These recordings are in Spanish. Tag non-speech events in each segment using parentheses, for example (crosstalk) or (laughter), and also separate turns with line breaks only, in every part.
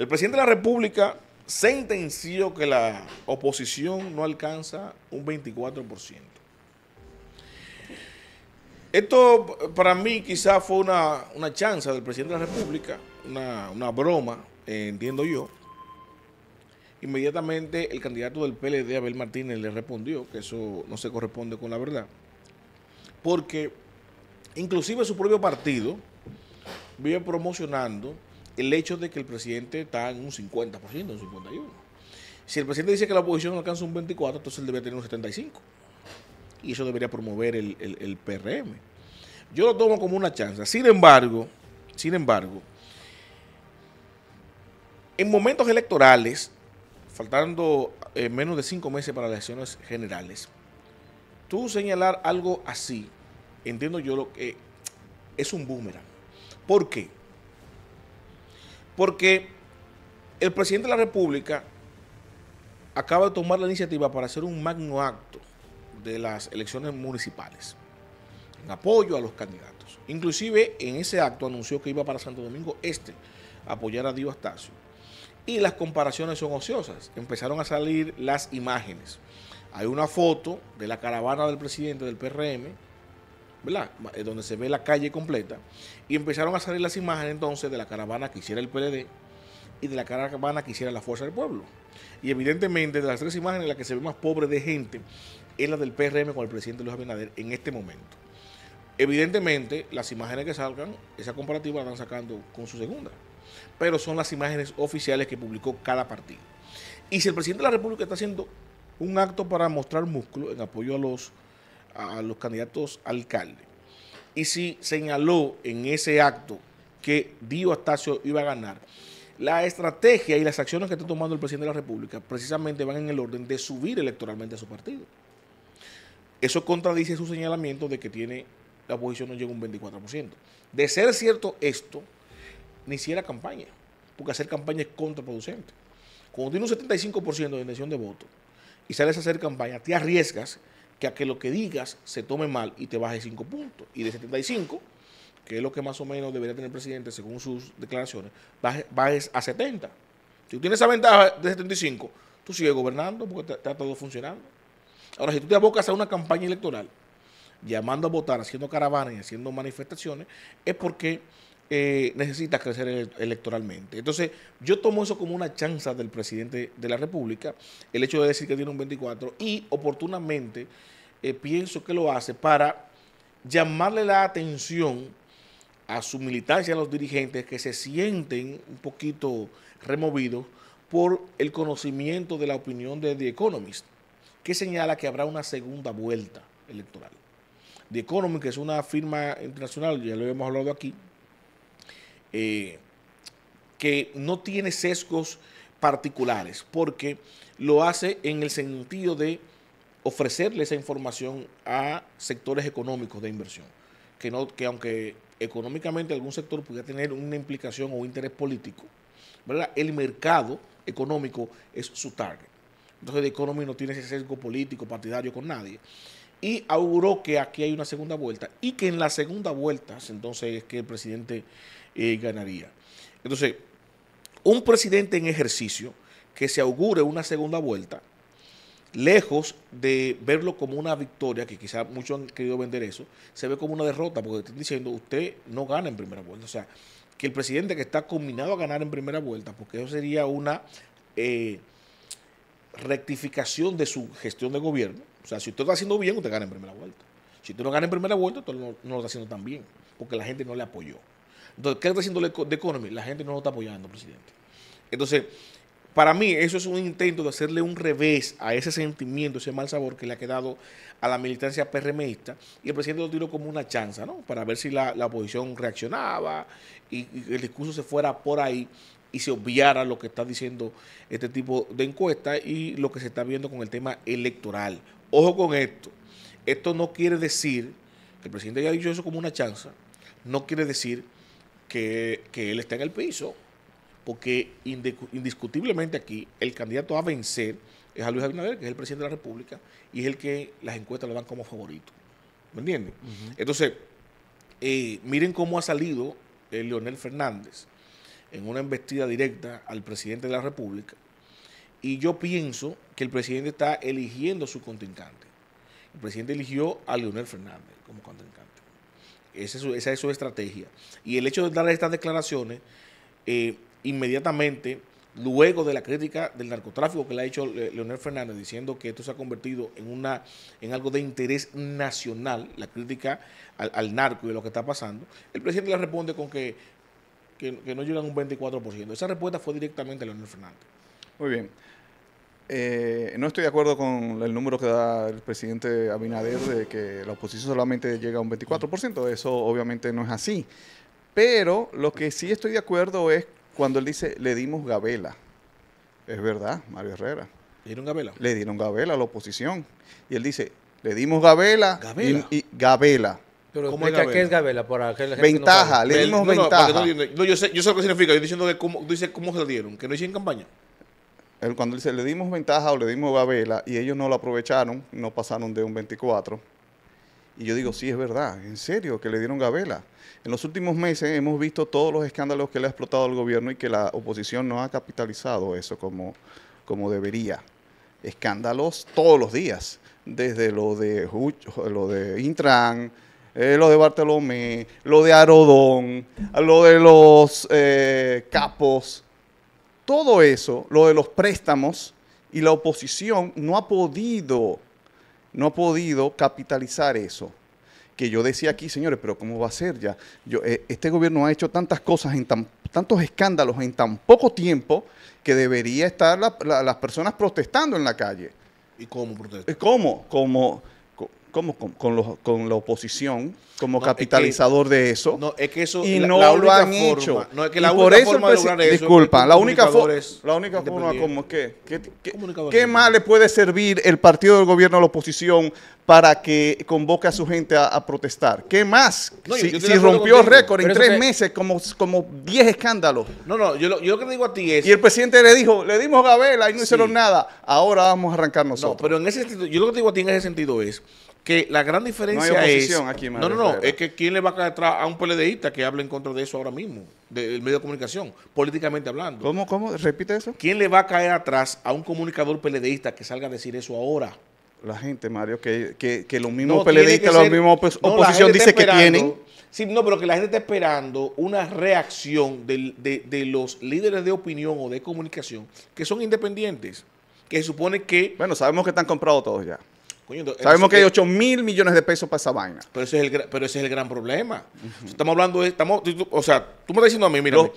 El presidente de la República sentenció que la oposición no alcanza un 24%. Esto para mí quizás fue una, una chanza del presidente de la República, una, broma, eh, entiendo yo. Inmediatamente el candidato del PLD, Abel Martínez, le respondió que eso no se corresponde con la verdad. Porque inclusive su propio partido vive promocionando el hecho de que el presidente está en un 50%, un 51%. Si el presidente dice que la oposición alcanza un 24%, entonces él debería tener un 75%. Y eso debería promover el, el, PRM. Yo lo tomo como una chance. Sin embargo, sin embargo, en momentos electorales, faltando eh, menos de cinco meses para las elecciones generales, tú señalar algo así, entiendo yo lo que es un boomerang. ¿Por qué? Porque el presidente de la República acaba de tomar la iniciativa para hacer un magno acto de las elecciones municipales en apoyo a los candidatos. Inclusive en ese acto anunció que iba para Santo Domingo Este a apoyar a Dio Astacio. Y las comparaciones son ociosas. Empezaron a salir las imágenes. Hay una foto de la caravana del presidente del PRM ¿verdad? Eh, donde se ve la calle completa. Y empezaron a salir las imágenes entonces de la caravana que hiciera el PLD y de la caravana que hiciera la Fuerza del Pueblo. Y evidentemente de las tres imágenes la que se ve más pobre de gente es la del PRM con el presidente Luis Abinader en este momento. Evidentemente las imágenes que salgan, esa comparativa la están sacando con su segunda. Pero son las imágenes oficiales que publicó cada partido. Y si el presidente de la República está haciendo un acto para mostrar músculo en apoyo a los a los candidatos alcalde. Y si señaló en ese acto que Dio Astacio iba a ganar, la estrategia y las acciones que está tomando el presidente de la República precisamente van en el orden de subir electoralmente a su partido. Eso contradice su señalamiento de que tiene la oposición no llega un 24%. De ser cierto esto, ni siquiera campaña, porque hacer campaña es contraproducente. Cuando tiene un 75% de intención de voto y sales a hacer campaña, te arriesgas que a que lo que digas se tome mal y te baje 5 puntos. Y de 75, que es lo que más o menos debería tener el presidente según sus declaraciones, bajes, a 70. Si tú tienes esa ventaja de 75, tú sigues gobernando porque está todo funcionando. Ahora, si tú te abocas a una campaña electoral, llamando a votar, haciendo caravanas y haciendo manifestaciones, es porque eh, necesita crecer electoralmente. Entonces, yo tomo eso como una chanza del presidente de la República, el hecho de decir que tiene un 24, y oportunamente eh, pienso que lo hace para llamarle la atención a su militancia, a los dirigentes que se sienten un poquito removidos por el conocimiento de la opinión de The Economist, que señala que habrá una segunda vuelta electoral. The Economist, que es una firma internacional, ya lo hemos hablado aquí, eh, que no tiene sesgos particulares, porque lo hace en el sentido de ofrecerle esa información a sectores económicos de inversión, que, no, que aunque económicamente algún sector pudiera tener una implicación o interés político, el mercado económico es su target. Entonces, de Economy no tiene ese sesgo político, partidario con nadie y auguró que aquí hay una segunda vuelta y que en la segunda vuelta entonces es que el presidente eh, ganaría. Entonces, un presidente en ejercicio que se augure una segunda vuelta, lejos de verlo como una victoria, que quizá muchos han querido vender eso, se ve como una derrota, porque están diciendo usted no gana en primera vuelta. O sea, que el presidente que está combinado a ganar en primera vuelta, porque eso sería una eh, rectificación de su gestión de gobierno, o sea, si usted está haciendo bien, usted gana en primera vuelta. Si usted no gana en primera vuelta, usted no, lo está haciendo tan bien, porque la gente no le apoyó. Entonces, ¿qué está haciendo The Economy? La gente no lo está apoyando, presidente. Entonces, para mí, eso es un intento de hacerle un revés a ese sentimiento, ese mal sabor que le ha quedado a la militancia PRMista. Y el presidente lo tiró como una chanza, ¿no? Para ver si la, la oposición reaccionaba y, el discurso se fuera por ahí y se obviara lo que está diciendo este tipo de encuestas y lo que se está viendo con el tema electoral. Ojo con esto. Esto no quiere decir, que el presidente haya dicho eso como una chanza, no quiere decir que, él está en el piso, porque indiscutiblemente aquí el candidato a vencer es a Luis Abinader, que es el presidente de la República, y es el que las encuestas lo dan como favorito. ¿Me entienden? Entonces, eh, miren cómo ha salido eh, Leonel Fernández en una embestida directa al presidente de la República y yo pienso que el presidente está eligiendo su contrincante. El presidente eligió a Leonel Fernández como contrincante. Esa es su, estrategia. Y el hecho de dar estas declaraciones, eh, inmediatamente, luego de la crítica del narcotráfico que le ha hecho Leonel Fernández, diciendo que esto se ha convertido en, una, en algo de interés nacional, la crítica al, narco y a lo que está pasando, el presidente le responde con que, que, que no llegan un 24%. Esa respuesta fue directamente a Leonel Fernández.
Muy bien. Eh, no estoy de acuerdo con el número que da el presidente Abinader de que la oposición solamente llega a un 24%. Eso obviamente no es así. Pero lo que sí estoy de acuerdo es cuando él dice, le dimos gabela. Es verdad, Mario Herrera. ¿Le dieron gabela? Le dieron gabela a la oposición. Y él dice, le dimos gabela. ¿Gabela? Y, gabela.
¿Cómo es que es gabela? ventaja, le dimos ventaja. No, yo, sé, yo sé lo que
significa. Yo estoy diciendo que cómo, dice cómo se la dieron, que no hicieron campaña cuando dice le dimos ventaja o le dimos gabela y ellos no lo aprovecharon, no pasaron de un 24. Y yo digo, sí, es verdad, en serio, que le dieron gabela. En los últimos meses hemos visto todos los escándalos que le ha explotado el gobierno y que la oposición no ha capitalizado eso como, como debería. Escándalos todos los días, desde lo de, lo de Intran, eh, lo de Bartolomé, lo de Arodón, lo de los eh, capos todo eso, lo de los préstamos y la oposición no ha podido, no ha podido capitalizar eso. Que yo decía aquí, señores, pero ¿cómo va a ser ya? Eh, este gobierno ha hecho tantas cosas, en tantos escándalos en tan poco tiempo que debería estar las personas protestando en la calle. ¿Y cómo protestan? ¿Cómo? Como como con, con, los, con, la oposición como capitalizador de eso. es que eso y no lo han hecho. No, la disculpa, la única forma la única forma como que qué, más le puede servir el partido del gobierno a la oposición para que convoque a su gente a, protestar. ¿Qué más? si, rompió récord en tres meses, como, como diez escándalos.
No, no, yo lo, yo lo que digo a ti es... Y el presidente le dijo, le dimos a
Gabela y no hicieron nada, ahora vamos a arrancar nosotros.
No, pero en ese sentido, yo lo que digo a ti en ese sentido es la gran diferencia es. no, no, no. Es que quién le va a caer atrás a un PLDista que hable en contra de eso ahora mismo, del medio de comunicación, políticamente hablando. ¿Cómo, cómo? Repite eso. ¿Quién le va a caer atrás a un comunicador PLDista que salga a decir eso ahora?
La gente, Mario, que, que, los mismos no, los mismos oposición dice que tienen.
Sí, no, pero que la gente está esperando una reacción de, de los líderes de opinión o de comunicación que son
independientes, que se supone que... Bueno, sabemos que están comprados todos ya.
Sabemos que hay 8
mil millones de pesos para esa vaina. Pero ese es el, pero es el
gran problema. Estamos hablando de. Estamos, o sea, tú me estás diciendo a mí, mira, los,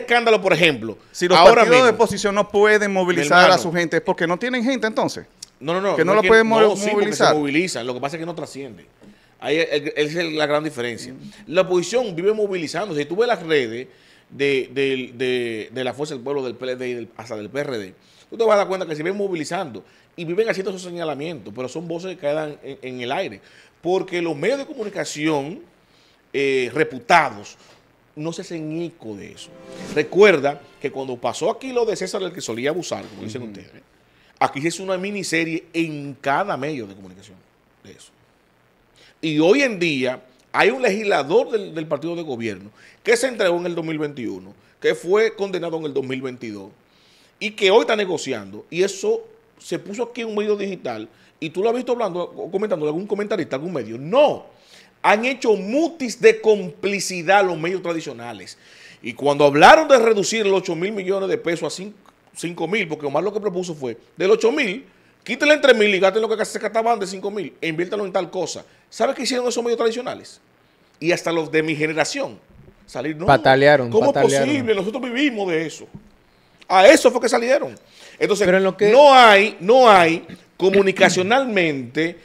escándalo, por ejemplo. Si los ahora partidos de
oposición no pueden movilizar a su gente, es porque no tienen gente entonces. No, no, no. Que no, lo pueden movilizar. se
movilizan. Lo que pasa es que no trasciende. Ahí es, la gran diferencia. La oposición vive movilizando. Si tú ves las redes de, la Fuerza del Pueblo, del PLD del, hasta del PRD, tú te vas a dar cuenta que se ven movilizando y viven haciendo esos señalamientos, pero son voces que quedan en, el aire, porque los medios de comunicación eh, reputados no se hacen eco de eso. Recuerda que cuando pasó aquí lo de César, el que solía abusar, como dicen ustedes, aquí se una miniserie en cada medio de comunicación Y hoy en día hay un legislador del, del partido de gobierno que se entregó en el 2021, que fue condenado en el 2022 y que hoy está negociando. Y eso se puso aquí un medio digital y tú lo has visto hablando, comentando algún comentarista, algún medio. No, han hecho mutis de complicidad los medios tradicionales. Y cuando hablaron de reducir los 8 mil millones de pesos a 5, mil, porque Omar lo que propuso fue, del 8 mil, quítale entre mil y gátenlo lo que se cataban de 5 mil e inviértalo en tal cosa. ¿Sabes qué hicieron esos medios tradicionales? Y hasta los de mi generación. Salir, patalearon, ¿Cómo es posible? Nosotros vivimos de eso. A eso fue que salieron. Entonces, no hay, no hay comunicacionalmente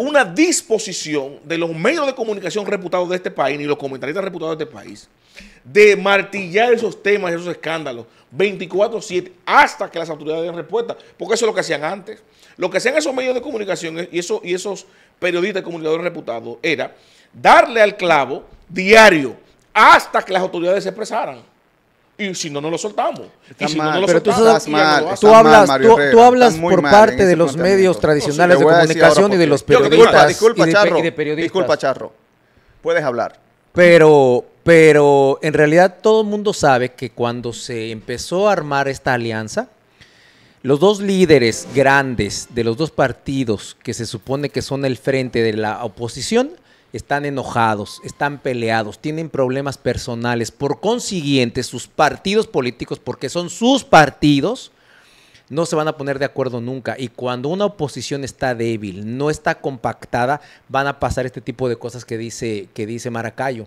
una disposición de los medios de comunicación reputados de este país, ni los comentaristas reputados de este país, de martillar esos temas, esos escándalos, 24-7, hasta que las autoridades den respuesta, porque eso es lo que hacían antes. Lo que hacían esos medios de comunicación y, eso, y esos periodistas y comunicadores reputados era darle al clavo diario hasta que las autoridades se expresaran. Y si no, no lo soltamos. no, pero tú, tú
hablas, tú, hablas por parte de los medios tradicionales de comunicación y de los periodistas. Disculpa, Charro, periodistas. Disculpa,
Charro. Puedes hablar.
Pero, pero en realidad todo el mundo sabe que cuando se empezó a armar esta alianza, los dos líderes grandes de los dos partidos que se supone que son el frente de la oposición están enojados, están peleados, tienen problemas personales. Por consiguiente, sus partidos políticos, porque son sus partidos, no se van a poner de acuerdo nunca. Y cuando una oposición está débil, no está compactada, van a pasar este tipo de cosas que dice, que Maracayo.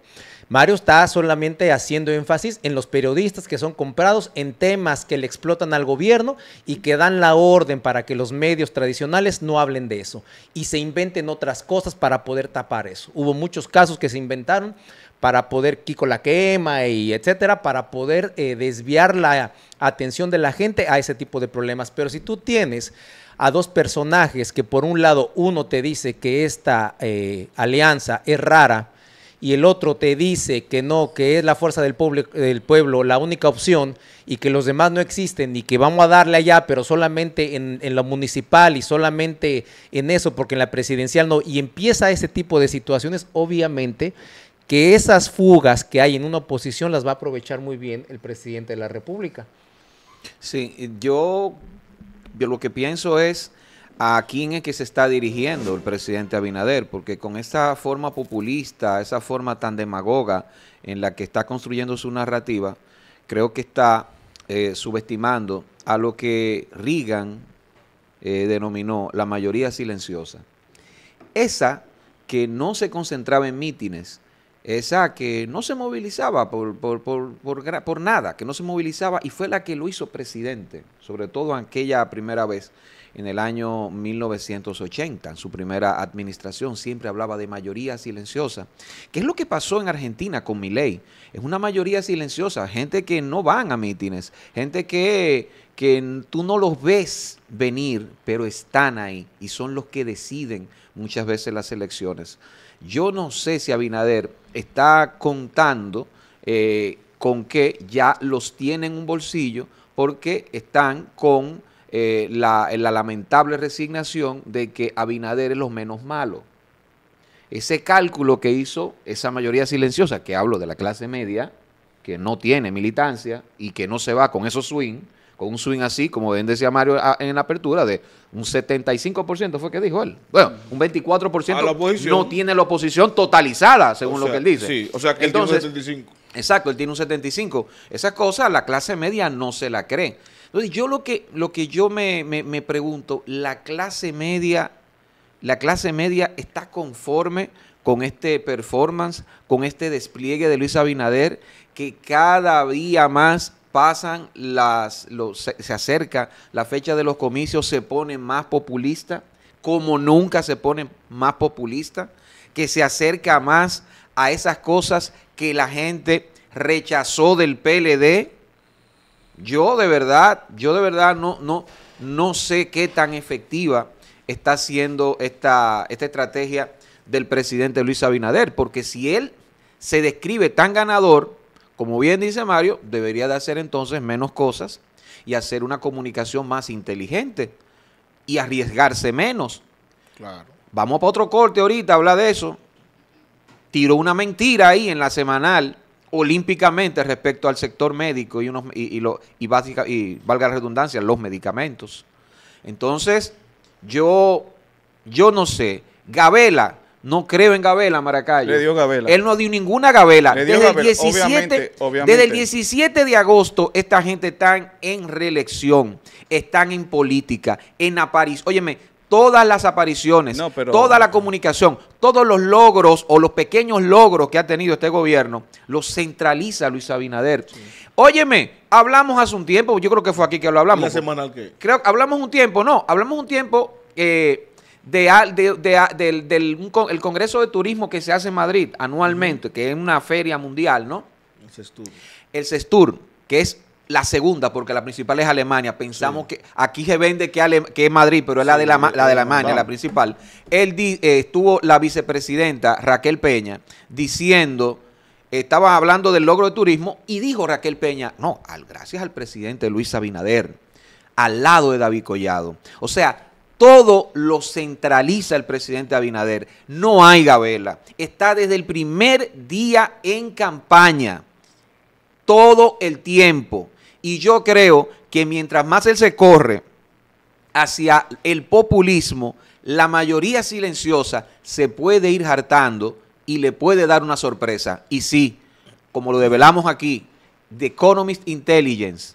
Mario está solamente haciendo énfasis en los periodistas que son comprados en temas que le explotan al gobierno y que dan la orden para que los medios tradicionales no hablen de eso y se inventen otras cosas para poder tapar eso. Hubo muchos casos que se inventaron para poder Kiko la quema y etcétera, para poder eh, desviar la atención de la gente a ese tipo de problemas. Pero si tú tienes a dos personajes que por un lado uno te dice que esta eh, alianza es rara y el otro te dice que no, que es la fuerza del pueblo, pueblo la única opción y que los demás no existen y que vamos a darle allá, pero solamente en, en lo municipal y solamente en eso, porque en la presidencial no, y empieza ese tipo de situaciones, obviamente que esas fugas que hay en una oposición las va a aprovechar muy bien el presidente de la República.
Sí, yo, yo lo que pienso es a quién es que se está dirigiendo el presidente Abinader, porque con esa forma populista, esa forma tan demagoga en la que está construyendo su narrativa, creo que está eh, subestimando a lo que Reagan eh, denominó la mayoría silenciosa. Esa que no se concentraba en mítines, esa que no se movilizaba por, por, nada, que no se movilizaba y fue la que lo hizo presidente, sobre todo aquella primera vez en el año 1980, en su primera administración, siempre hablaba de mayoría silenciosa. ¿Qué es lo que pasó en Argentina con mi ley? Es una mayoría silenciosa, gente que no van a mítines, gente que, que tú no los ves venir, pero están ahí y son los que deciden muchas veces las elecciones. Yo no sé si Abinader está contando eh, con que ya los tiene en un bolsillo porque están con eh, la, lamentable resignación de que Abinader es los menos malo. Ese cálculo que hizo esa mayoría silenciosa, que hablo de la clase media, que no tiene militancia y que no se va con esos swing, con un swing así, como bien decía Mario en la apertura, de un 75% fue que dijo él. Bueno, un 24% no tiene la oposición totalizada, según lo que él dice. Sí, o sea que él tiene un 75. Exacto, él tiene un 75. Esa cosa la clase media no se la cree. Entonces, yo lo que, lo que yo me, me pregunto, la clase media, la clase media está conforme con este performance, con este despliegue de Luis Abinader, que cada día más pasan las, se, acerca la fecha de los comicios, se pone más populista, como nunca se pone más populista, que se acerca más a esas cosas que la gente rechazó del PLD. Yo de verdad, yo de verdad no, no, no sé qué tan efectiva está siendo esta, esta estrategia del presidente Luis Abinader, porque si él se describe tan ganador, como bien dice Mario, debería de hacer entonces menos cosas y hacer una comunicación más inteligente y arriesgarse menos. Claro. Vamos para otro corte ahorita, habla de eso. Tiró una mentira ahí en la semanal olímpicamente respecto al sector médico y, unos, y, lo, y valga la redundancia, los medicamentos. Entonces, yo, yo no sé, Gabela, no creo en Gabela, Maracayo. Le dio Gabela. Él no dio ninguna Gabela. desde, El 17, desde el 17 de agosto, esta gente está en reelección, están en política, en aparición. Óyeme, todas las apariciones, toda la comunicación, todos los logros o los pequeños logros que ha tenido este gobierno, los centraliza Luis Abinader. Óyeme, hablamos hace un tiempo, yo creo que fue aquí que lo hablamos. ¿La semana que? Creo, hablamos un tiempo, no, hablamos un tiempo... Eh, de, del, del el Congreso de Turismo que se hace en Madrid anualmente, que es una feria mundial, ¿no? El Cestur El que es la segunda, porque la principal es Alemania. Pensamos que aquí se vende que, que es Madrid, pero es la, de la, la de Alemania, la principal. el eh, estuvo la vicepresidenta Raquel Peña diciendo, estaba hablando del logro de turismo y dijo Raquel Peña, no, al, gracias al presidente Luis Abinader, al lado de David Collado. O sea, todo lo centraliza el presidente Abinader. No hay gabela. Está desde el primer día en campaña. Todo el tiempo. Y yo creo que mientras más él se corre hacia el populismo, la mayoría silenciosa se puede ir hartando y le puede dar una sorpresa. Y sí, como lo develamos aquí, The Economist Intelligence,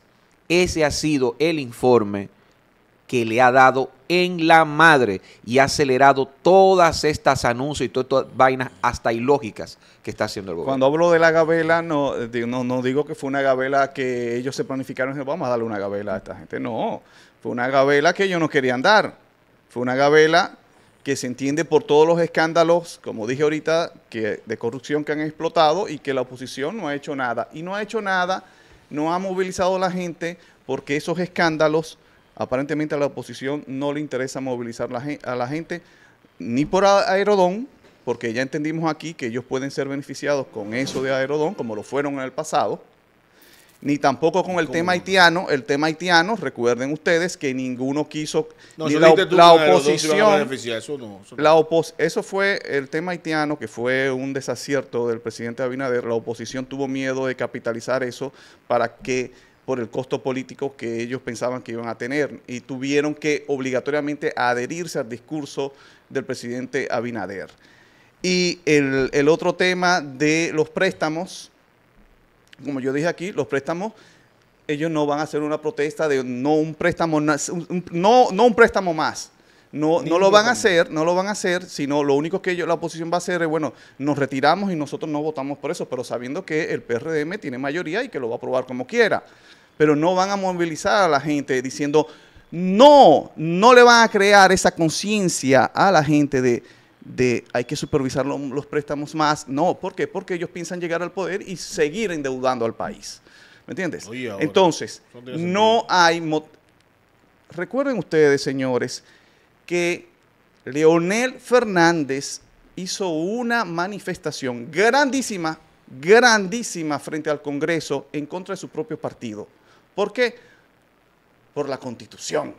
ese ha sido el informe que le ha dado en la madre y ha acelerado todas estas anuncios y todas estas vainas hasta ilógicas que está haciendo el gobierno.
Cuando hablo de la gabela, no, no, digo que fue una gabela que ellos se planificaron y vamos a darle una gabela a esta gente. No, fue una gabela que ellos no querían dar. Fue una gabela que se entiende por todos los escándalos, como dije ahorita, que de corrupción que han explotado y que la oposición no ha hecho nada. Y no ha hecho nada, no ha movilizado a la gente porque esos escándalos Aparentemente a la oposición no le interesa movilizar a la gente ni por Aerodón, porque ya entendimos aquí que ellos pueden ser beneficiados con eso de Aerodón, como lo fueron en el pasado, ni tampoco con el tema haitiano. El tema haitiano, recuerden ustedes que ninguno quiso, no, la, oposición, eso, no. eso fue el tema haitiano que fue un desacierto del presidente Abinader. La oposición tuvo miedo de capitalizar eso para que por el costo político que ellos pensaban que iban a tener y tuvieron que obligatoriamente adherirse al discurso del presidente Abinader. Y el, otro tema de los préstamos, como yo dije aquí, los préstamos ellos no van a hacer una protesta de no un préstamo, no, no un préstamo más. No, lo van a hacer, no lo van a hacer, sino lo único que ellos la oposición va a hacer es, bueno, nos retiramos y nosotros no votamos por eso, pero sabiendo que el PRDM tiene mayoría y que lo va a aprobar como quiera. Pero no van a movilizar a la gente diciendo, no, no le van a crear esa conciencia a la gente de, hay que supervisar los préstamos más. No, ¿por qué? Porque ellos piensan llegar al poder y seguir endeudando al país. ¿Me entiendes? Entonces, no hay... Recuerden ustedes, señores, que Leonel Fernández hizo una manifestación grandísima, grandísima frente al Congreso en contra de su propio partido. ¿Por qué? Por la Constitución.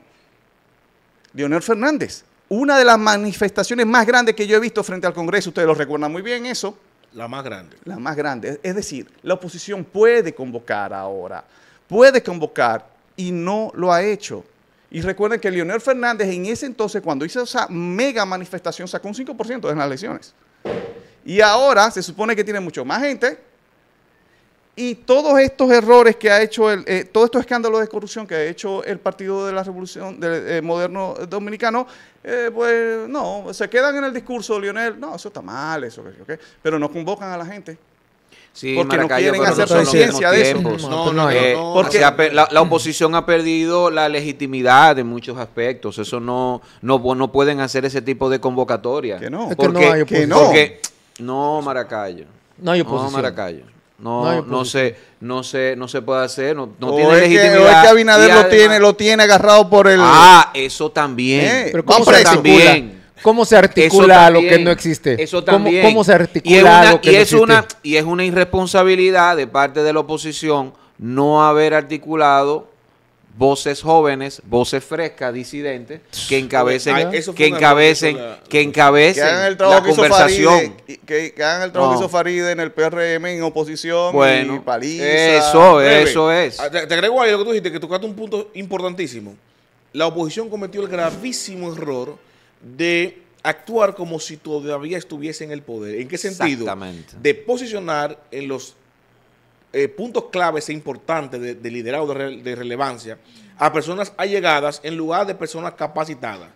Leonel Fernández, una de las manifestaciones más grandes que yo he visto frente al Congreso, ustedes lo recuerdan muy bien eso. La más grande. La más grande. Es decir, la oposición puede convocar ahora, puede convocar y no lo ha hecho. Y recuerden que Leonel Fernández en ese entonces, cuando hizo esa mega manifestación, sacó un 5% de las elecciones. Y ahora se supone que tiene mucho más gente. Y todos estos errores que ha hecho, el, eh, todos estos escándalos de corrupción que ha hecho el Partido de la Revolución del, eh, Moderno Dominicano, eh, pues no, se quedan en el discurso de Lionel, no, eso está mal, eso, que pero no convocan a la gente. Sí, porque no quieren hacer conciencia de eso. No, no, no, eh, porque
la, la, (laughs) oposición ha perdido la legitimidad en muchos aspectos. Eso no, no, no pueden hacer ese tipo de convocatoria. Que no. Porque, no, Porque, no, Maracayo. No hay oposición. No, Maracayo. No, no, se, no se, no se puede hacer, no, no tiene legitimidad. Que, es que Abinader lo tiene, lo tiene
agarrado por el. Ah, eso también. Eh, pero ¿cómo, se también. ¿Cómo se articula lo que no
existe? Eso también. ¿Cómo, se articula lo que no es existe? Una, y es una irresponsabilidad de parte de la oposición no haber articulado voces jóvenes, voces
frescas, disidentes, que pues, encabecen, ah, que encabecen, que encabecen la conversación. que, hagan el trabajo que hizo Faride en el PRM en oposición bueno, y paliza. Eso, eso es.
Ah, te, agrego ahí lo que tú dijiste, que tocaste un punto importantísimo. La oposición cometió el gravísimo error de actuar como si todavía estuviese en el poder. ¿En qué sentido? De posicionar en los eh, puntos claves e importantes de, liderazgo de, relevancia a personas allegadas en lugar de personas capacitadas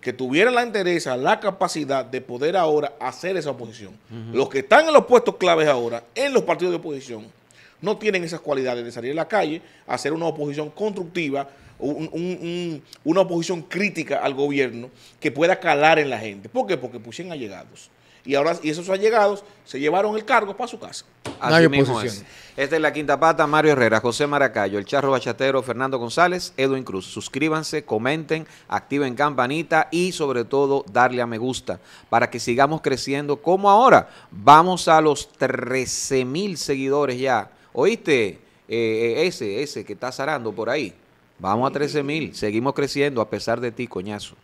que tuvieran la interés, la capacidad de poder ahora hacer esa oposición. Los que están en los puestos claves ahora en los partidos de oposición no tienen esas cualidades de salir a la calle, hacer una oposición constructiva, una oposición crítica al gobierno que pueda calar en la gente. ¿Por qué? Porque pusieron allegados. Y ahora y esos allegados se llevaron el cargo para su casa. Así mismo es. Esta
es la quinta pata, Mario Herrera, José Maracayo, el Charro Bachatero, Fernando González, Edwin Cruz. Suscríbanse, comenten, activen campanita y sobre todo darle a me gusta para que sigamos creciendo como ahora. Vamos a los 13 mil seguidores ya ¿Oíste? Eh, eh, ese, ese que está zarando por ahí. Vamos a 13 mil, seguimos creciendo a pesar de ti, coñazo.